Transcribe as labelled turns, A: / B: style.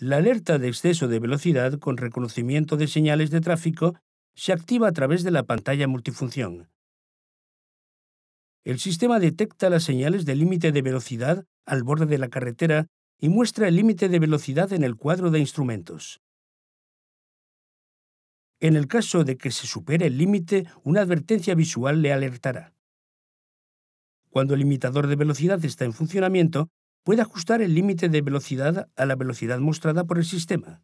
A: La alerta de exceso de velocidad con reconocimiento de señales de tráfico se activa a través de la pantalla multifunción. El sistema detecta las señales de límite de velocidad al borde de la carretera y muestra el límite de velocidad en el cuadro de instrumentos. En el caso de que se supere el límite, una advertencia visual le alertará. Cuando el limitador de velocidad está en funcionamiento, puede ajustar el límite de velocidad a la velocidad mostrada por el sistema.